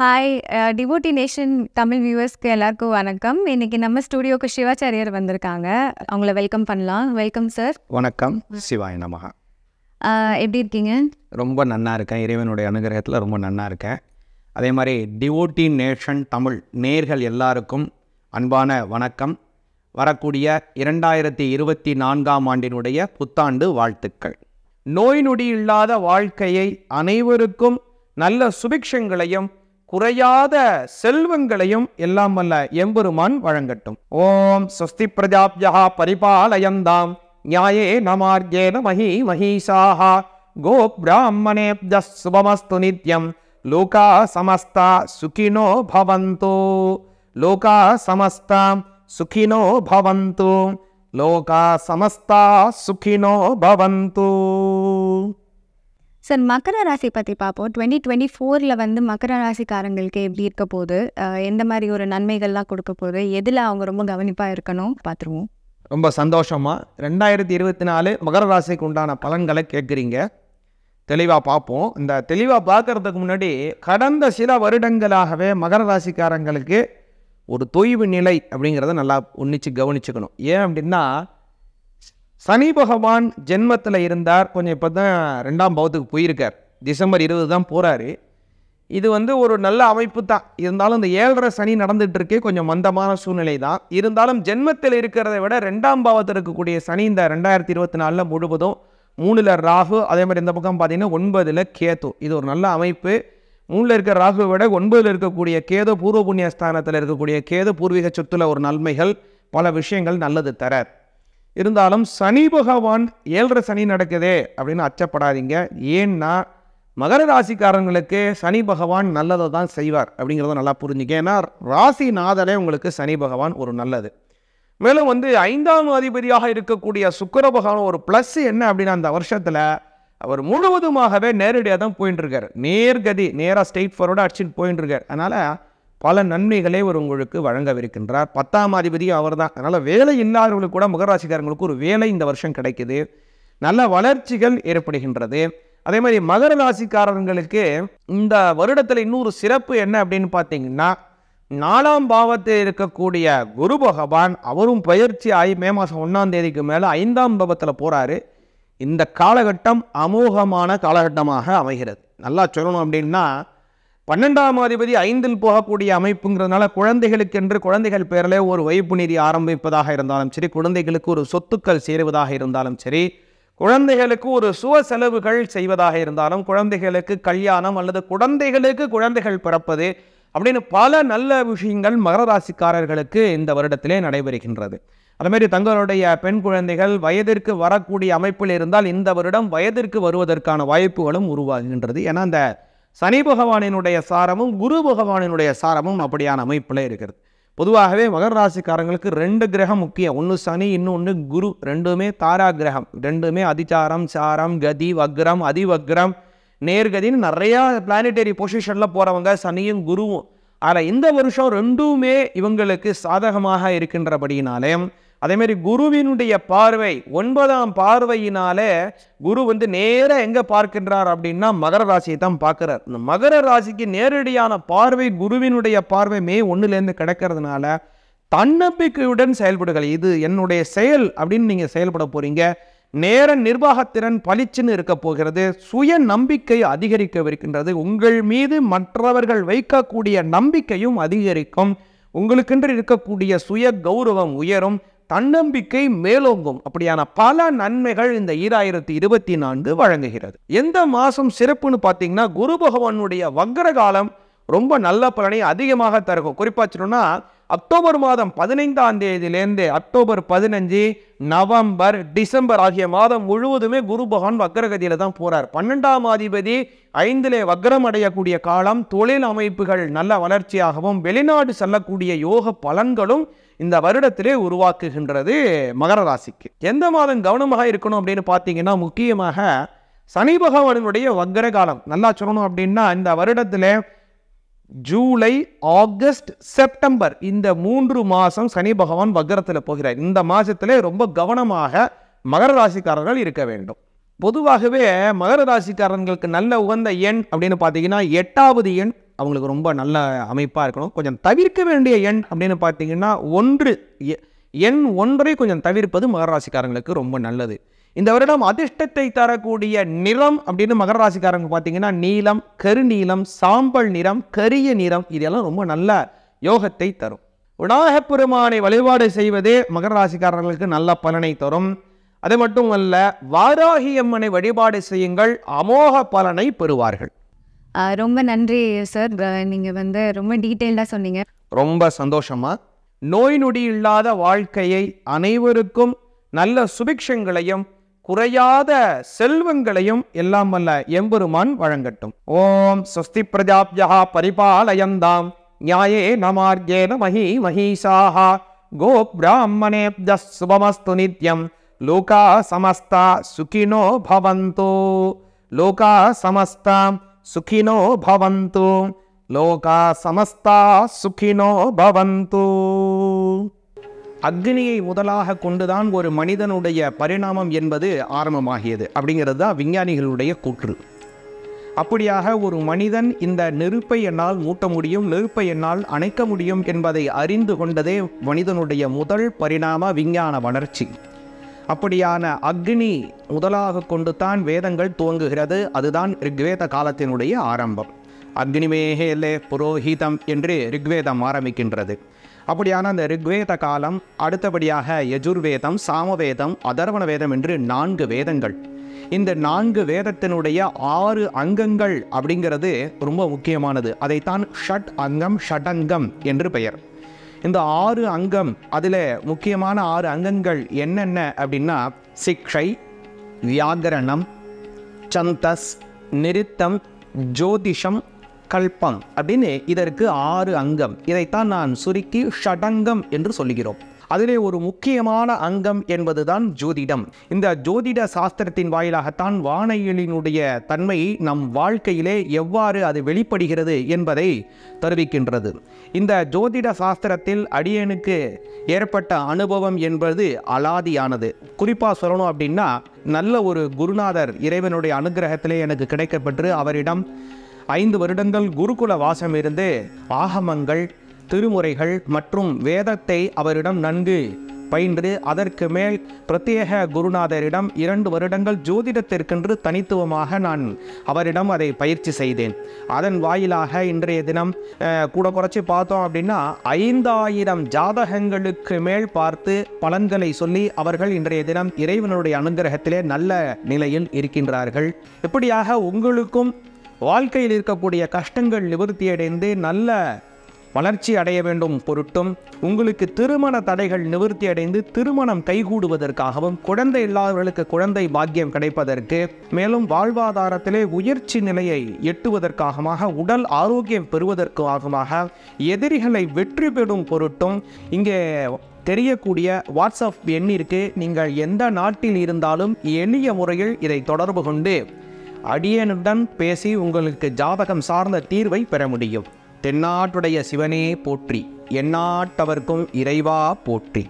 hi டிவோட்டி nation Tamil வியூவர்ஸ்க்கு எல்லாருக்கும் வணக்கம் இன்னைக்கு நம்ம ஸ்டுடியோக்கு சிவாச்சாரியர் வந்திருக்காங்க அவங்கள வெல்கம் பண்ணலாம் வெல்கம் சார் வணக்கம் சிவாய நமகா uh, எப்படி இருக்கீங்க ரொம்ப நன்னா இருக்கேன் இறைவனுடைய அனுகிரகத்தில் ரொம்ப நன்னா இருக்கேன் அதே மாதிரி டிவோட்டி நேஷன் தமிழ் நேர்கள் எல்லாருக்கும் அன்பான வணக்கம் வரக்கூடிய இரண்டாயிரத்தி இருபத்தி நான்காம் ஆண்டினுடைய புத்தாண்டு வாழ்த்துக்கள் நோய் நொடி இல்லாத வாழ்க்கையை அனைவருக்கும் நல்ல சுபிக்ஷங்களையும் குறையாத செல்வங்களையும் எல்லாம் வல்ல எம்பெருமான் வழங்கட்டும் ஓம் ஸ்வஸ்தி பிரஜாப்யா பரிபாலயந்தாம் நியாயே நமார்கேன மகி மகிஷாஹா கோ பிராமணேப்ஜ சுபமஸ்து நித்யம் லோகா சமஸ்தா சுகினோ பவந்தோ லோகா சமஸ்தா சுகினோ பவந்தோ லோகா சமஸ்தா சுகினோ பவந்தோ சார் மக்கர ராசி பற்றி பார்ப்போம் டுவெண்ட்டி டுவெண்ட்டி ஃபோரில் வந்து மக்கர ராசிக்காரங்களுக்கு எப்படி இருக்க போகுது எந்த மாதிரி ஒரு நன்மைகள்லாம் கொடுக்க போகுது எதில் அவங்க ரொம்ப கவனிப்பாக இருக்கணும் பார்த்துருவோம் ரொம்ப சந்தோஷமாக ரெண்டாயிரத்தி இருபத்தி நாலு மகர ராசிக்கு உண்டான பலன்களை கேட்குறீங்க தெளிவாக பார்ப்போம் இந்த தெளிவாக பார்க்குறதுக்கு முன்னாடி கடந்த சில வருடங்களாகவே மகர ராசிக்காரங்களுக்கு ஒரு தொய்வு நிலை அப்படிங்கிறத நல்லா உன்னிச்சு கவனிச்சுக்கணும் ஏன் அப்படின்னா சனி பகவான் ஜென்மத்தில் இருந்தார் கொஞ்சம் இப்போ தான் ரெண்டாம் பவத்துக்கு போயிருக்கார் டிசம்பர் இருபது தான் போகிறாரு இது வந்து ஒரு நல்ல அமைப்பு தான் இருந்தாலும் இந்த ஏழரை சனி நடந்துகிட்ருக்கே கொஞ்சம் மந்தமான சூழ்நிலை தான் இருந்தாலும் ஜென்மத்தில் இருக்கிறத விட ரெண்டாம் பாவத்தில் இருக்கக்கூடிய சனி இந்த ரெண்டாயிரத்தி இருபத்தி நாலில் முழுவதும் மூணில் ராகு அதே மாதிரி இந்த பக்கம் பார்த்திங்கன்னா ஒன்பதில் கேது இது ஒரு நல்ல அமைப்பு மூணில் இருக்கிற ராகுவை விட ஒன்பதில் இருக்கக்கூடிய கேது பூர்வ புண்ணிய ஸ்தானத்தில் இருக்கக்கூடிய கேது பூர்வீக சொத்துல ஒரு நன்மைகள் பல விஷயங்கள் நல்லது தரார் இருந்தாலும் சனி பகவான் ஏழரை சனி நடக்குதே அப்படின்னு அச்சப்படாதீங்க ஏன்னா மகர ராசிக்காரங்களுக்கு சனி பகவான் நல்லதை தான் செய்வார் அப்படிங்கிறத நல்லா புரிஞ்சுக்க ஏன்னா ராசி நாதலே உங்களுக்கு சனி பகவான் ஒரு நல்லது மேலும் வந்து ஐந்தாம் அதிபதியாக இருக்கக்கூடிய சுக்கர பகவான் ஒரு ப்ளஸ் என்ன அப்படின்னா அந்த வருஷத்தில் அவர் முழுவதுமாகவே நேரடியாக தான் போயின்னு இருக்கார் நேர்கதி நேராக ஸ்டேட் ஃபார்வர்டாக அடிச்சுட்டு போயின்னு இருக்கார் அதனால் பல நன்மைகளை ஒரு உங்களுக்கு வழங்கவிருக்கின்றார் பத்தாம் அதிபதி அவர் தான் அதனால் வேலை இல்லாதவர்களுக்கு கூட மகராசிக்காரங்களுக்கு ஒரு வேலை இந்த வருஷம் கிடைக்குது நல்ல வளர்ச்சிகள் ஏற்படுகின்றது அதே மாதிரி மகர ராசிக்காரர்களுக்கு இந்த வருடத்தில் இன்னொரு சிறப்பு என்ன அப்படின்னு பார்த்தீங்கன்னா நாலாம் பாவத்தில் இருக்கக்கூடிய குரு பகவான் அவரும் பயிற்சி ஆகி மே மாதம் ஒன்றாம் தேதிக்கு மேலே ஐந்தாம் பாவத்தில் போகிறாரு இந்த காலகட்டம் அமோகமான காலகட்டமாக அமைகிறது நல்லா சொல்லணும் அப்படின்னா பன்னெண்டாம் அதிபதி ஐந்தில் போகக்கூடிய அமைப்புங்கிறதுனால குழந்தைகளுக்கென்று குழந்தைகள் பேரில் ஒரு வைப்பு நிதி ஆரம்பிப்பதாக இருந்தாலும் சரி குழந்தைகளுக்கு ஒரு சொத்துக்கள் சேருவதாக இருந்தாலும் சரி குழந்தைகளுக்கு ஒரு சுவ செலவுகள் செய்வதாக இருந்தாலும் குழந்தைகளுக்கு கல்யாணம் அல்லது குழந்தைகளுக்கு குழந்தைகள் பிறப்பது அப்படின்னு பல நல்ல விஷயங்கள் மகர ராசிக்காரர்களுக்கு இந்த வருடத்திலே நடைபெறுகின்றது அதுமாரி தங்களுடைய பெண் குழந்தைகள் வயதிற்கு வரக்கூடிய அமைப்பில் இருந்தால் இந்த வருடம் வயதிற்கு வருவதற்கான வாய்ப்புகளும் உருவாகின்றது ஏன்னா அந்த சனி பகவானினுடைய சாரமும் குரு பகவானினுடைய சாரமும் அப்படியான அமைப்பில் இருக்கிறது பொதுவாகவே மகர ராசிக்காரங்களுக்கு ரெண்டு கிரகம் முக்கியம் ஒன்று சனி இன்னொன்று குரு ரெண்டுமே தாரா கிரகம் ரெண்டுமே அதிச்சாரம் சாரம் கதி வக்ரம் அதிவக்ரம் நேர்கதின்னு நிறையா பிளானிட்டரி பொசிஷனில் போகிறவங்க சனியும் குருவும் ஆனால் இந்த வருஷம் ரெண்டுமே இவங்களுக்கு சாதகமாக இருக்கின்றபடியினாலே அதேமாரி குருவினுடைய பார்வை ஒன்பதாம் பார்வையினால குரு வந்து நேராக எங்கே பார்க்கின்றார் அப்படின்னா மகர ராசியை தான் பார்க்குறார் இந்த மகர ராசிக்கு நேரடியான பார்வை குருவினுடைய பார்வை மே ஒன்றுலேருந்து கிடக்கிறதுனால தன்னம்பிக்கையுடன் செயல்படுகள் இது என்னுடைய செயல் அப்படின்னு நீங்கள் செயல்பட போகிறீங்க நேர நிர்வாகத்திறன் பளிச்சுன்னு இருக்க போகிறது சுய நம்பிக்கை அதிகரிக்கவிருக்கின்றது உங்கள் மீது மற்றவர்கள் வைக்கக்கூடிய நம்பிக்கையும் அதிகரிக்கும் உங்களுக்கென்று இருக்கக்கூடிய சுய கௌரவம் உயரும் தன்னம்பிக்கை மேலோங்கும் அப்படியான பல நன்மைகள் இந்த ஈராயிரத்தி இருபத்தி நான்கு வழங்குகிறது எந்த மாதம் சிறப்புன்னு பார்த்தீங்கன்னா குரு பகவானுடைய வக்கர காலம் ரொம்ப நல்ல பலனை அதிகமாக தருகும் குறிப்பாச்சுன்னா அக்டோபர் மாதம் பதினைந்தாம் தேதியிலேருந்து அக்டோபர் பதினஞ்சு நவம்பர் டிசம்பர் ஆகிய மாதம் முழுவதுமே குரு பகவான் வக்கரகதியில் தான் போகிறார் பன்னெண்டாம் அதிபதி ஐந்திலே வக்கரம் அடையக்கூடிய காலம் தொழில் அமைப்புகள் நல்ல வளர்ச்சியாகவும் வெளிநாடு செல்லக்கூடிய யோக பலன்களும் இந்த வருடத்திலே உருவாக்குகின்றது மகர ராசிக்கு எந்த மாதம் கவனமாக இருக்கணும் அப்படின்னு பார்த்தீங்கன்னா முக்கியமாக சனி பகவானுடைய வக்கர காலம் நல்லா சொல்லணும் அப்படின்னா இந்த வருடத்தில் ஜூலை ஆகஸ்ட் செப்டம்பர் இந்த மூன்று மாதம் சனி பகவான் வக்ரத்தில் போகிறார் இந்த மாதத்திலே ரொம்ப கவனமாக மகர ராசிக்காரர்கள் இருக்க வேண்டும் பொதுவாகவே மகர ராசிக்காரர்களுக்கு நல்ல உகந்த எண் அப்படின்னு பார்த்தீங்கன்னா எட்டாவது எண் அவங்களுக்கு ரொம்ப நல்ல அமைப்பாக இருக்கணும் கொஞ்சம் தவிர்க்க வேண்டிய எண் அப்படின்னு பார்த்தீங்கன்னா ஒன்று எண் ஒன்றை கொஞ்சம் தவிர்ப்பது மகர ராசிக்காரங்களுக்கு ரொம்ப நல்லது இந்த வருடம் அதிர்ஷ்டத்தை தரக்கூடிய நிறம் அப்படின்னு மகர ராசிக்காரங்க பார்த்தீங்கன்னா நீலம் கருநீலம் சாம்பல் நிறம் கரிய நிறம் இதெல்லாம் ரொம்ப நல்ல யோகத்தை தரும் உடாகப் பெருமானை வழிபாடு செய்வதே மகர ராசிக்காரர்களுக்கு நல்ல பலனை தரும் அது மட்டுமல்ல வாராகி அம்மனை வழிபாடு செய்யுங்கள் அமோக பலனை பெறுவார்கள் ரொம்ப நன்றி சார் நீங்கள் வந்து ரொம்ப டீட்டெயில்டாக சொன்னீங்க ரொம்ப சந்தோஷமா நோய் நொடி இல்லாத வாழ்க்கையை அனைவருக்கும் நல்ல சுபிக்ஷங்களையும் குறையாத செல்வங்களையும் எல்லாம் வல்ல எம்பெருமான் வழங்கட்டும் ஓம் ஸ்வஸ்தி பிரஜாப்யா பரிபாலயந்தாம் நியாயே நமார்ஜேன மகி மகிஷாஹா கோ பிராமணே சுபமஸ்து நித்யம் லோகா சமஸ்தா சுகினோ பவந்தோ லோகா சமஸ்தா சுகினோ பவந்தோ லோகா சமஸ்தா சுகினோ பவந்தோ அக்னியை முதலாக கொண்டுதான் ஒரு மனிதனுடைய பரிணாமம் என்பது ஆரம்பமாகியது அப்படிங்கிறது தான் விஞ்ஞானிகளுடைய கூற்று அப்படியாக ஒரு மனிதன் இந்த நெருப்பை என்னால் மூட்ட முடியும் நெருப்பை என்னால் அணைக்க முடியும் என்பதை அறிந்து கொண்டதே மனிதனுடைய முதல் பரிணாம விஞ்ஞான வளர்ச்சி அப்படியான அக்னி முதலாக கொண்டு தான் வேதங்கள் துவங்குகிறது அதுதான் ரிக்வேத காலத்தினுடைய ஆரம்பம் அக்னிமேகேலே புரோஹிதம் என்று ரிக்வேதம் ஆரம்பிக்கின்றது அப்படியான அந்த ரிக்வேத காலம் அடுத்தபடியாக யஜுர்வேதம் சாமவேதம் அதர்வண வேதம் என்று நான்கு வேதங்கள் இந்த நான்கு வேதத்தினுடைய ஆறு அங்கங்கள் அப்படிங்கிறது ரொம்ப முக்கியமானது அதைத்தான் ஷட் அங்கம் ஷடங்கம் என்று பெயர் இந்த ஆறு அங்கம் அதில் முக்கியமான ஆறு அங்கங்கள் என்னென்ன அப்படின்னா சிக்ஷை வியாகரணம் சந்தஸ் நிறுத்தம் ஜோதிஷம் கல்பம் அப்படின்னு இதற்கு ஆறு அங்கம் இதைத்தான் நான் சுருக்கி ஷடங்கம் என்று சொல்லுகிறோம் அதிலே ஒரு முக்கியமான அங்கம் என்பதுதான் ஜோதிடம் இந்த ஜோதிட சாஸ்திரத்தின் வாயிலாகத்தான் வானையலினுடைய தன்மை நம் வாழ்க்கையிலே எவ்வாறு அது வெளிப்படுகிறது என்பதை தெரிவிக்கின்றது இந்த ஜோதிட சாஸ்திரத்தில் அடியனுக்கு ஏற்பட்ட அனுபவம் என்பது அலாதியானது குறிப்பாக சொல்லணும் அப்படின்னா நல்ல ஒரு குருநாதர் இறைவனுடைய அனுகிரகத்திலே எனக்கு கிடைக்கப்பெற்று அவரிடம் ஐந்து வருடங்கள் குருகுல வாசம் இருந்து ஆகமங்கள் திருமுறைகள் மற்றும் வேதத்தை அவரிடம் நன்கு பயின்று அதற்கு மேல் பிரத்யேக குருநாதரிடம் இரண்டு வருடங்கள் ஜோதிடத்திற்கென்று தனித்துவமாக நான் அவரிடம் அதை பயிற்சி செய்தேன் அதன் வாயிலாக இன்றைய தினம் கூட குறைச்சி பார்த்தோம் அப்படின்னா ஐந்தாயிரம் ஜாதகங்களுக்கு மேல் பார்த்து பலன்களை சொல்லி அவர்கள் இன்றைய தினம் இறைவனுடைய அனுகிரகத்திலே நல்ல நிலையில் இருக்கின்றார்கள் இப்படியாக உங்களுக்கும் வாழ்க்கையில் இருக்கக்கூடிய கஷ்டங்கள் நிவர்த்தி அடைந்து நல்ல வளர்ச்சி அடைய வேண்டும் பொருட்டும் உங்களுக்கு திருமண தடைகள் நிவர்த்தி அடைந்து திருமணம் கைகூடுவதற்காகவும் குழந்தை இல்லாதவர்களுக்கு குழந்தை பாக்கியம் கிடைப்பதற்கு மேலும் வாழ்வாதாரத்திலே உயர்ச்சி நிலையை எட்டுவதற்காகமாக உடல் ஆரோக்கியம் பெறுவதற்காகமாக எதிரிகளை வெற்றி பெறும் பொருட்டும் இங்கே தெரியக்கூடிய வாட்ஸ்அப் எண்ணிற்கு நீங்கள் எந்த நாட்டில் இருந்தாலும் எளிய முறையில் இதை தொடர்பு கொண்டு அடியனுடன் பேசி உங்களுக்கு ஜாதகம் சார்ந்த தீர்வை பெற முடியும் தென்னாட்டுடைய சிவனே போற்றி எந்நாட்டவர்க்கும் இறைவா போற்றி